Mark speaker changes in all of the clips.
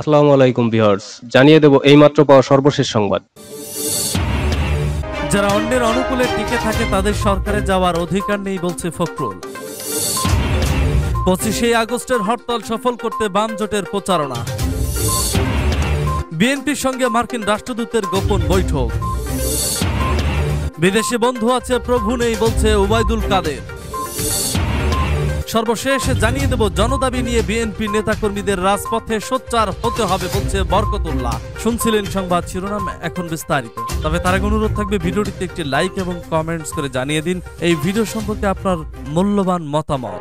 Speaker 1: আসসালামু আলাইকুম ভিউয়ার্স জানিয়ে দেব এইমাত্র পাওয়া সর্বশেষ সংবাদ যারা অন্যের অনুকূলে টিকে থাকে তাদের সরকারে যাওয়ার অধিকার নেই বলছে ফখরুল পঁচিশে আগস্টের হরতাল সফল করতে বাম জোটের প্রচারণা বিএনপির সঙ্গে মার্কিন রাষ্ট্রদূতের গোপন বৈঠক বিদেশে বন্ধু আছে প্রভু নেই বলছে ওবায়দুল কাদের সর্বশেষ জানিয়ে দেব জনদাবি নিয়ে বিএনপি নেতাকর্মীদের রাজপথে সোচ্চার হতে হবে বলছে বরকতুল্লাহ শুনছিলেন সংবাদ শিরোনাম এখন বিস্তারিত তবে তার আগে অনুরোধ থাকবে ভিডিওটিতে একটি লাইক এবং কমেন্টস করে জানিয়ে দিন এই ভিডিও সম্পর্কে আপনার মূল্যবান মতামত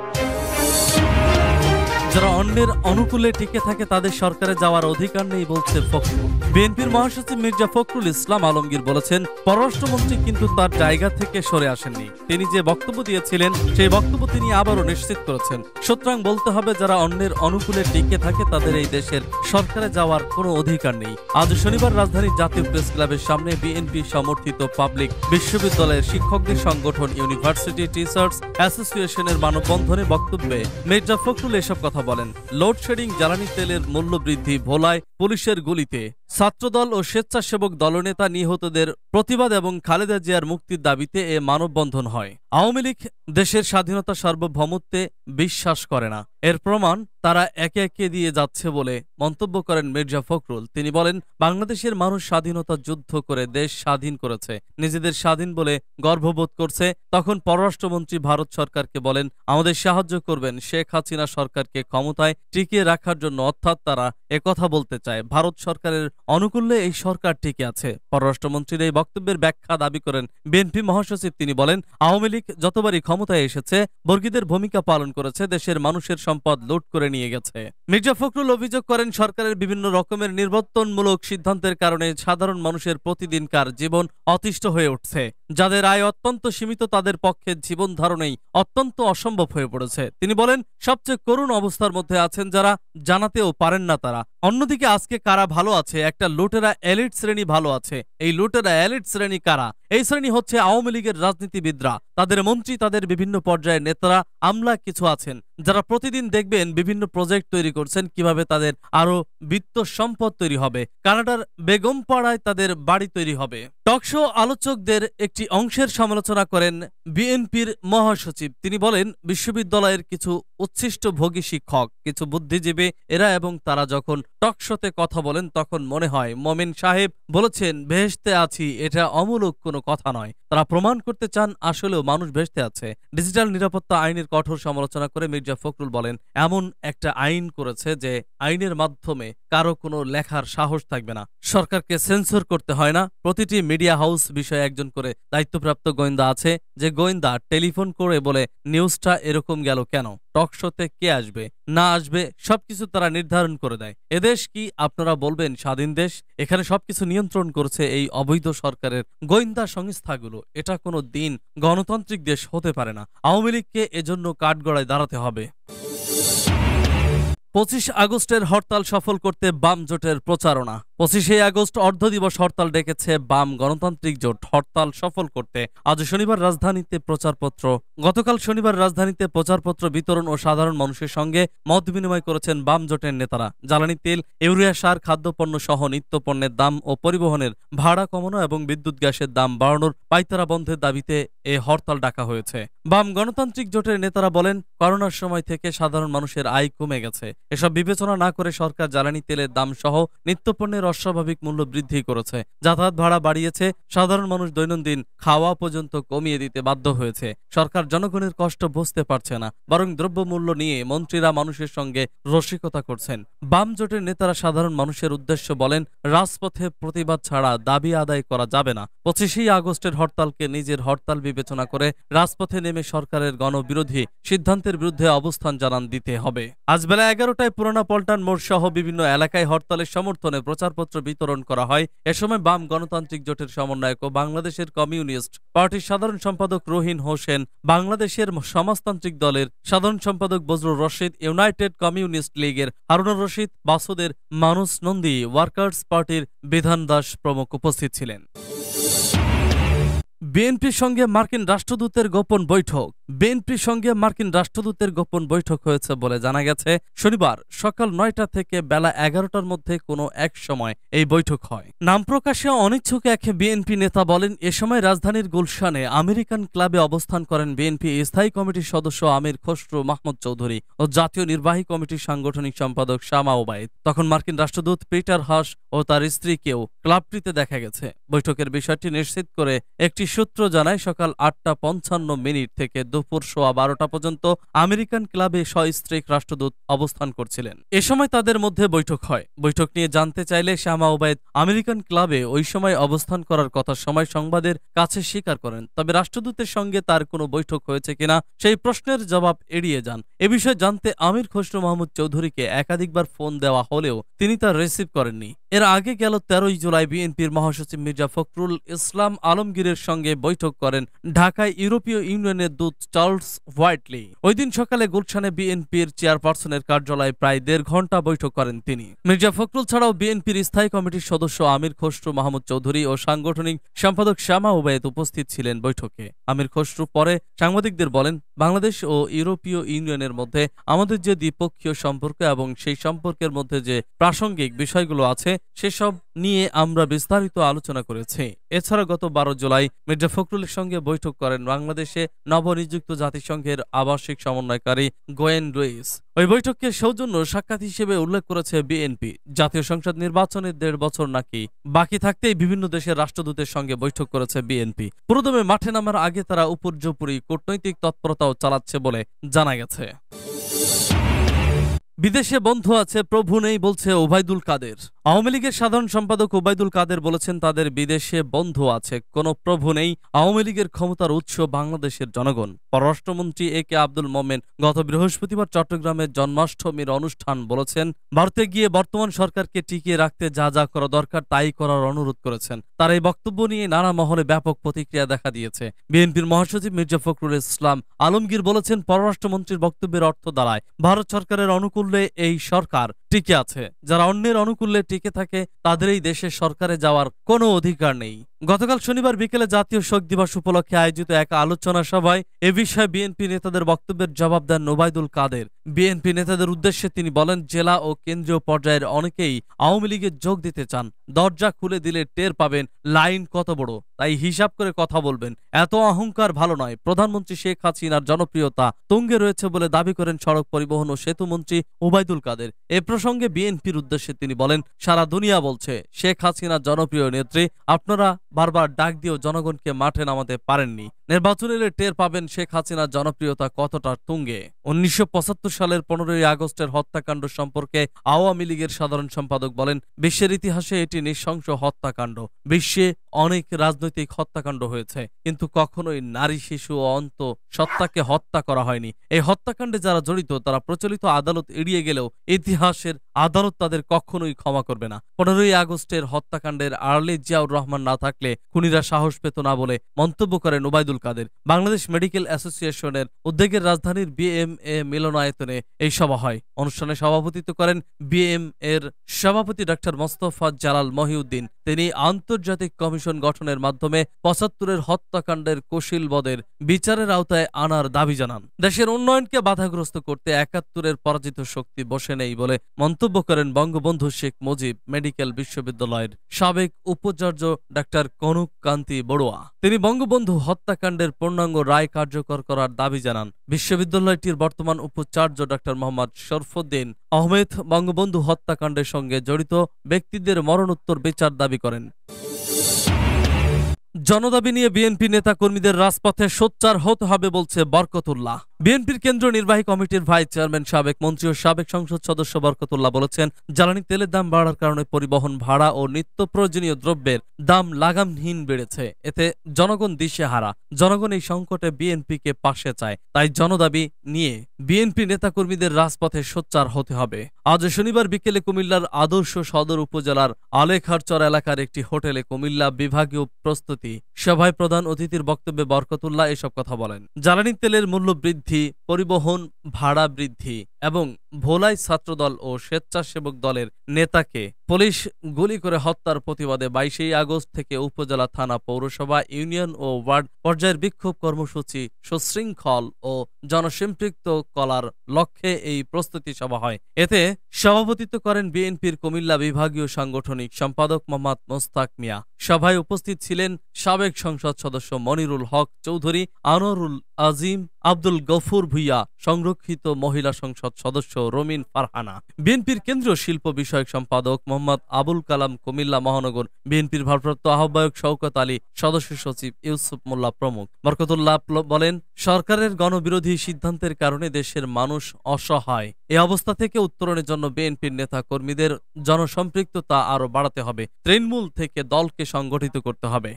Speaker 1: যারা অন্যের অনুকূলে টিকে থাকে তাদের সরকারে যাওয়ার অধিকার নেই বলছে ফখরুল বিএনপির মহাসচিব মির্জা ফখরুল ইসলাম আলমগীর বলেছেন পররাষ্ট্রমন্ত্রী কিন্তু তার জায়গা থেকে সরে আসেননি তিনি যে বক্তব্য দিয়েছিলেন সেই বক্তব্য তিনি আবারও নিশ্চিত করেছেন সুতরাং বলতে হবে যারা অন্যের অনুকূলে টিকে থাকে তাদের এই দেশের সরকারে যাওয়ার কোনো অধিকার নেই আজ শনিবার রাজধানীর জাতীয় প্রেস ক্লাবের সামনে বিএনপি সমর্থিত পাবলিক বিশ্ববিদ্যালয়ের শিক্ষকদের সংগঠন ইউনিভার্সিটি টিচার্স অ্যাসোসিয়েশনের মানববন্ধনে বক্তব্যে মির্জা ফখরুল এসব কথা কথা বলেন লোডশেডিং জ্বালানি তেলের মূল্যবৃদ্ধি ভোলায় পুলিশের গুলিতে ছাত্রদল ও স্বেচ্ছাসেবক দলনেতা নিহতদের প্রতিবাদ এবং খালেদা জিয়ার মুক্তির দাবিতে এ মানববন্ধন হয় আওয়ামী লীগ দেশের স্বাধীনতা সার্বভৌমত্বে বিশ্বাস করে না এর প্রমাণ তারা একে একে দিয়ে যাচ্ছে বলে মন্তব্য করেন মির্জা ফখরুল তিনি বলেন বাংলাদেশের মানুষ স্বাধীনতা যুদ্ধ করে দেশ স্বাধীন করেছে নিজেদের স্বাধীন বলে গর্ববোধ করছে তখন পররাষ্ট্রমন্ত্রী ভারত সরকারকে বলেন আমাদের সাহায্য করবেন শেখ হাসিনা সরকারকে ক্ষমতায় টিকিয়ে রাখার জন্য অর্থাৎ তারা একথা বলতে চায় ভারত সরকারের অনুকূল্যে এই সরকার টিকে আছে পররাষ্ট্রমন্ত্রীর এই বক্তব্যের ব্যাখ্যা দাবি করেন বিএনপি মহাসচিব তিনি বলেন আওয়ামী লীগ যতবারই ক্ষমতায় এসেছে বর্গীদের ভূমিকা পালন করেছে দেশের মানুষের সম্পদ লুট করে নিয়ে গেছে মির্জা ফখরুল অভিযোগ করেন সরকারের বিভিন্ন রকমের নির্বর্তনমূলক সিদ্ধান্তের কারণে সাধারণ মানুষের প্রতিদিনকার জীবন অতিষ্ঠ হয়ে উঠছে যাদের আয় অত্যন্ত সীমিত তাদের পক্ষে জীবন ধারণেই অত্যন্ত অসম্ভব হয়ে পড়েছে তিনি বলেন সবচেয়ে করুণ অবস্থার মধ্যে আছেন যারা জানাতেও পারেন না তারা অন্যদিকে আজকে কারা ভালো আছে এক একটা লুটেরা এলিট শ্রেণী ভালো আছে এই লুটেরা এলিট শ্রেণী কারা এই শ্রেণী হচ্ছে আওয়ামী লীগের রাজনীতিবিদরা তাদের মন্ত্রী তাদের বিভিন্ন পর্যায়ের নেতারা আমলা কিছু আছেন যারা প্রতিদিন দেখবেন বিভিন্ন প্রজেক্ট তৈরি করছেন কিভাবে তাদের আরো বিত্ত সম্পদ তৈরি হবে কানাডার বেগমপাড়ায় তাদের বাড়ি তৈরি হবে টকশো আলোচকদের একটি অংশের সমালোচনা করেন বিএনপির মহাসচিব তিনি বলেন বিশ্ববিদ্যালয়ের কিছু উচ্ছিষ্ট ভোগী শিক্ষক কিছু বুদ্ধিজীবী এরা এবং তারা যখন টকশোতে কথা বলেন তখন মনে হয় মমিন সাহেব বলেছেন ভেসতে আছি এটা অমূলক কোনো কথা নয় তারা প্রমাণ করতে চান আসলেও মানুষ ভেসতে আছে ডিজিটাল নিরাপত্তা আইনের কঠোর সমালোচনা করে মির্জা মির্জা ফখরুল বলেন এমন একটা আইন করেছে যে আইনের মাধ্যমে কারো কোনো লেখার সাহস থাকবে না সরকারকে সেন্সর করতে হয় না প্রতিটি মিডিয়া হাউস বিষয়ে একজন করে দায়িত্বপ্রাপ্ত গোয়েন্দা আছে যে গোয়েন্দা টেলিফোন করে বলে নিউজটা এরকম গেল কেন টক শোতে কে আসবে না আসবে সবকিছু তারা নির্ধারণ করে দেয় এদেশ কি আপনারা বলবেন স্বাধীন দেশ এখানে সবকিছু নিয়ন্ত্রণ করছে এই অবৈধ সরকারের গোয়েন্দা সংস্থাগুলো এটা কোনো দিন গণতান্ত্রিক দেশ হতে পারে না আওয়ামী লীগকে এজন্য কাঠগড়ায় দাঁড়াতে হবে পঁচিশ আগস্টের হরতাল সফল করতে বাম জোটের প্রচারণা পঁচিশে আগস্ট অর্ধ দিবস হরতাল ডেকেছে বাম গণতান্ত্রিক জোট হরতাল সফল করতে আজ শনিবার রাজধানীতে প্রচারপত্র গতকাল শনিবার রাজধানীতে প্রচারপত্র বিতরণ ও সাধারণ মানুষের সঙ্গে মত বিনিময় করেছেন বাম জোটের নেতারা জ্বালানি তেল ইউরিয়া সার খাদ্যপণ্য সহ নিত্যপণ্যের দাম ও পরিবহনের ভাড়া কমানো এবং বিদ্যুৎ গ্যাসের দাম বাড়ানোর পাইতারা বন্ধের দাবিতে এ হরতাল ডাকা হয়েছে বাম গণতান্ত্রিক জোটের নেতারা বলেন করোনার সময় থেকে সাধারণ মানুষের আয় কমে গেছে এসব বিবেচনা না করে সরকার জ্বালানি তেলের দাম সহ নিত্যপণ্যের অস্বাভাবিক মূল্য বৃদ্ধি করেছে যাতায়াত ভাড়া বাড়িয়েছে সাধারণ মানুষ দৈনন্দিন খাওয়া পর্যন্ত কমিয়ে দিতে বাধ্য হয়েছে সরকার জনগণের কষ্ট বুঝতে পারছে না বরং দ্রব্যমূল্য নিয়ে মন্ত্রীরা মানুষের সঙ্গে রসিকতা করছেন বাম জোটের নেতারা সাধারণ মানুষের উদ্দেশ্য বলেন রাজপথে প্রতিবাদ ছাড়া দাবি আদায় করা যাবে না পঁচিশেই আগস্টের হরতালকে নিজের হরতাল বিবেচনা করে রাজপথে নেমে সরকারের গণবিরোধী সিদ্ধান্তের বিরুদ্ধে অবস্থান জানান দিতে হবে আজ বেলা এগারোটায় পুরানা পল্টন মোড় সহ বিভিন্ন এলাকায় হরতালের সমর্থনে প্রচার ছাড়পত্র বিতরণ করা হয় এ সময় বাম গণতান্ত্রিক জোটের সমন্বয়ক ও বাংলাদেশের কমিউনিস্ট পার্টির সাধারণ সম্পাদক রোহিন হোসেন বাংলাদেশের সমাজতান্ত্রিক দলের সাধারণ সম্পাদক বজরুল রশিদ ইউনাইটেড কমিউনিস্ট লীগের হারুনুর রশিদ বাসুদের মানুষ নন্দী ওয়ার্কার্স পার্টির বিধান দাস প্রমুখ উপস্থিত ছিলেন বিএনপির সঙ্গে মার্কিন রাষ্ট্রদূতের গোপন বৈঠক বিএনপির সঙ্গে মার্কিন রাষ্ট্রদূতের গোপন বৈঠক হয়েছে বলে জানা গেছে শনিবার সকাল নয়টা থেকে বেলা এগারোটার মধ্যে কোনো এক সময় এই বৈঠক হয় নাম প্রকাশে অনিচ্ছুক এক বিএনপি নেতা বলেন এ সময় রাজধানীর গুলশানে আমেরিকান ক্লাবে অবস্থান করেন বিএনপি স্থায়ী কমিটির সদস্য আমির খসরু মাহমুদ চৌধুরী ও জাতীয় নির্বাহী কমিটির সাংগঠনিক সম্পাদক শামা ওবায়দ তখন মার্কিন রাষ্ট্রদূত পিটার হাস ও তার স্ত্রীকেও ক্লাবটিতে দেখা গেছে বৈঠকের বিষয়টি নিশ্চিত করে একটি সূত্র জানায় সকাল আটটা পঞ্চান্ন মিনিট থেকে দুপুর সোয়া বারোটা পর্যন্ত আমেরিকান ক্লাবে সস্ত্রীক রাষ্ট্রদূত অবস্থান করছিলেন এ সময় তাদের মধ্যে বৈঠক হয় বৈঠক নিয়ে জানতে চাইলে শ্যামা ওবায়দ আমেরিকান ক্লাবে ওই সময় অবস্থান করার কথা সময় সংবাদের কাছে স্বীকার করেন তবে রাষ্ট্রদূতের সঙ্গে তার কোনো বৈঠক হয়েছে কিনা সেই প্রশ্নের জবাব এড়িয়ে যান এ বিষয়ে জানতে আমির খসরু মাহমুদ চৌধুরীকে একাধিকবার ফোন দেওয়া হলেও তিনি তা রিসিভ করেননি এর আগে গেল তেরোই জুলাই বিএনপির মহাসচিব মির্জা ফখরুল ইসলাম আলমগীরের সঙ্গে বৈঠক করেন ঢাকায় ইউরোপীয় ইউনিয়নের দূত চার্লস হোয়াইটলি ওই দিন সকালে গুলশানে বিএনপির চেয়ারপারসনের কার্যালয়ে প্রায় দেড় ঘন্টা বৈঠক করেন তিনি মির্জা ফখরুল ছাড়াও বিএনপির স্থায়ী কমিটির সদস্য আমির খসরু মাহমুদ চৌধুরী ও সাংগঠনিক সম্পাদক শ্যামা ওবায়েদ উপস্থিত ছিলেন বৈঠকে আমির খসরু পরে সাংবাদিকদের বলেন বাংলাদেশ ও ইউরোপীয় ইউনিয়নের মধ্যে আমাদের যে দ্বিপক্ষীয় সম্পর্ক এবং সেই সম্পর্কের মধ্যে যে প্রাসঙ্গিক বিষয়গুলো আছে সেসব নিয়ে আমরা বিস্তারিত আলোচনা করেছি এছাড়া গত বারো জুলাই মির্জা ফখরুলের সঙ্গে বৈঠক করেন বাংলাদেশে নবনিযুক্ত জাতিসংঘের আবাসিক সমন্বয়কারী গোয়েন রুইস ওই বৈঠককে সৌজন্য সাক্ষাৎ হিসেবে উল্লেখ করেছে বিএনপি জাতীয় সংসদ নির্বাচনের দেড় বছর নাকি বাকি থাকতেই বিভিন্ন দেশের রাষ্ট্রদূতের সঙ্গে বৈঠক করেছে বিএনপি প্রথমে মাঠে নামার আগে তারা উপর্যপুরি কূটনৈতিক তৎপরতাও চালাচ্ছে বলে জানা গেছে বিদেশে বন্ধু আছে প্রভু নেই বলছে ওবায়দুল কাদের আওয়ামী লীগের সাধারণ সম্পাদক ওবায়দুল কাদের বলেছেন তাদের বিদেশে বন্ধু আছে কোনো প্রভু নেই আওয়ামী লীগের ক্ষমতার উৎস বাংলাদেশের জনগণ পররাষ্ট্রমন্ত্রী এ কে আব্দুল মোমেন গত বৃহস্পতিবার চট্টগ্রামে জন্মাষ্টমীর অনুষ্ঠান বলেছেন ভারতে গিয়ে বর্তমান সরকারকে টিকিয়ে রাখতে যা যা করা দরকার তাই করার অনুরোধ করেছেন তার এই বক্তব্য নিয়ে নানা মহলে ব্যাপক প্রতিক্রিয়া দেখা দিয়েছে বিএনপির মহাসচিব মির্জা ফখরুল ইসলাম আলমগীর বলেছেন পররাষ্ট্রমন্ত্রীর বক্তব্যের অর্থ দাঁড়ায় ভারত সরকারের অনুকূল্যে এই সরকার টিকে আছে যারা অন্যের অনুকূল্যে টিকে থাকে তাদেরই দেশের সরকারে যাওয়ার কোনো অধিকার নেই গতকাল শনিবার বিকেলে জাতীয় শোক দিবস উপলক্ষে আয়োজিত এক আলোচনা সভায় এ বিষয়ে বিএনপি নেতাদের বক্তব্যের জবাব দেন নোবায়দুল কাদের বিএনপি নেতাদের উদ্দেশ্যে তিনি বলেন জেলা ও কেন্দ্রীয় পর্যায়ের অনেকেই আওয়ামী লীগে যোগ দিতে চান দরজা খুলে দিলে টের পাবেন লাইন কত বড় তাই হিসাব করে কথা বলবেন এত অহংকার ভালো নয় প্রধানমন্ত্রী শেখ হাসিনার জনপ্রিয়তা তুঙ্গে রয়েছে বলে দাবি করেন সড়ক পরিবহন ও সেতুমন্ত্রী ওবায়দুল কাদের এ প্রসঙ্গে বিএনপির উদ্দেশ্যে তিনি বলেন সারা দুনিয়া বলছে শেখ হাসিনার জনপ্রিয় নেত্রী আপনারা বারবার ডাক দিয়েও জনগণকে মাঠে নামাতে পারেননি নির্বাচন টের পাবেন শেখ হাসিনার জনপ্রিয়তা কতটা তুঙ্গে উনিশশো সালের পনেরোই আগস্টের হত্যাকাণ্ড সম্পর্কে আওয়ামী লীগের সাধারণ সম্পাদক বলেন বিশ্বের ইতিহাসে এটি নৃশংস হত্যাকাণ্ড বিশ্বে অনেক রাজনৈতিক হত্যাকাণ্ড হয়েছে কিন্তু কখনোই নারী শিশু ও অন্ত সত্তাকে হত্যা করা হয়নি এই হত্যাকাণ্ডে যারা জড়িত তারা প্রচলিত আদালত এড়িয়ে গেলেও ইতিহাসের আদালত তাদের কখনোই ক্ষমা করবে না পনেরোই আগস্টের হত্যাকাণ্ডের আড়ালে জিয়াউর রহমান না থাকলে খুনিরা সাহস পেত না বলে মন্তব্য করেন ওবায়দুল কাদের বাংলাদেশ মেডিকেল অ্যাসোসিয়েশনের উদ্যোগের রাজধানীর বিএমএ মিলনায়তনে এই সভা হয় অনুষ্ঠানে সভাপতিত্ব করেন বিএম এর সভাপতি ডাক্তার মোস্তফা জালাল মহিউদ্দিন তিনি আন্তর্জাতিক কমিশন গঠনের মাধ্যমে পঁচাত্তরের হত্যাকাণ্ডের কোশিল বদের বিচারের আওতায় আনার দাবি জানান দেশের উন্নয়নকে বাধাগ্রস্ত করতে একাত্তরের পরাজিত শক্তি বসে নেই বলে মন্তব্য মন্তব্য করেন বঙ্গবন্ধু শেখ মুজিব মেডিকেল বিশ্ববিদ্যালয়ের সাবেক উপাচার্য ডাক্তার কনক কান্তি বড়ুয়া তিনি বঙ্গবন্ধু হত্যাকাণ্ডের পূর্ণাঙ্গ রায় কার্যকর করার দাবি জানান বিশ্ববিদ্যালয়টির বর্তমান উপাচার্য ডাক্তার মোহাম্মদ শরফুদ্দিন আহমেদ বঙ্গবন্ধু হত্যাকাণ্ডের সঙ্গে জড়িত ব্যক্তিদের মরণোত্তর বিচার দাবি করেন জনদাবি নিয়ে বিএনপি নেতা কর্মীদের রাজপথে সোচ্চার হতে হবে বলছে বরকতুল্লাহ বিএনপির কেন্দ্রীয় নির্বাহী কমিটির ভাইস চেয়ারম্যান সাবেক মন্ত্রী ও সাবেক সংসদ সদস্য বরকতুল্লাহ বলেছেন জ্বালানি তেলের দাম বাড়ার কারণে পরিবহন ভাড়া ও নিত্য প্রয়োজনীয় দ্রব্যের দাম লাগামহীন বেড়েছে এতে জনগণ দিশেহারা জনগণ এই সংকটে বিএনপিকে পাশে চায় তাই জনদাবি নিয়ে বিএনপি নেতাকর্মীদের রাজপথে সোচ্চার হতে হবে আজ শনিবার বিকেলে কুমিল্লার আদর্শ সদর উপজেলার আলেখারচর এলাকার একটি হোটেলে কুমিল্লা বিভাগীয় প্রস্তুতি কর্মসূচি সভায় প্রধান অতিথির বক্তব্যে বরকতুল্লাহ এসব কথা বলেন জ্বালানি তেলের মূল্য বৃদ্ধি পরিবহন ভাড়া বৃদ্ধি এবং ভোলাই ছাত্রদল ও স্বেচ্ছাসেবক দলের নেতাকে পুলিশ গুলি করে হত্যার প্রতিবাদে বাইশেই আগস্ট থেকে উপজেলা থানা পৌরসভা ইউনিয়ন ও ওয়ার্ড পর্যায়ের বিক্ষোভ কর্মসূচি সুশৃঙ্খল ও জনসম্পৃক্ত কলার লক্ষ্যে এই প্রস্তুতি সভা হয় এতে সভাপতিত্ব করেন বিএনপির কুমিল্লা বিভাগীয় সাংগঠনিক সম্পাদক মোহাম্মদ মোস্তাক মিয়া সভায় উপস্থিত ছিলেন সাবেক সংসদ সদস্য মনিরুল হক চৌধুরী আনোয়ারুল আজিম আব্দুল গফুর ভুইয়া সংরক্ষিত মহিলা সংসদ সদস্য রমিন ফারহানা বিএনপির কেন্দ্রীয় শিল্প বিষয়ক সম্পাদক মোহাম্মদ আবুল কালাম কুমিল্লা মহানগর বিএনপির ভারপ্রাপ্ত আহ্বায়ক শওকত আলী সদস্য সচিব ইউসুফ মোল্লা প্রমুখ বরকতুল্লাহ বলেন সরকারের গণবিরোধী সিদ্ধান্তের কারণে দেশের মানুষ অসহায় এ অবস্থা থেকে উত্তরণের জন্য বিএনপির নেতা কর্মীদের জনসম্পৃক্ততা আরও বাড়াতে হবে তৃণমূল থেকে দলকে সংগঠিত করতে হবে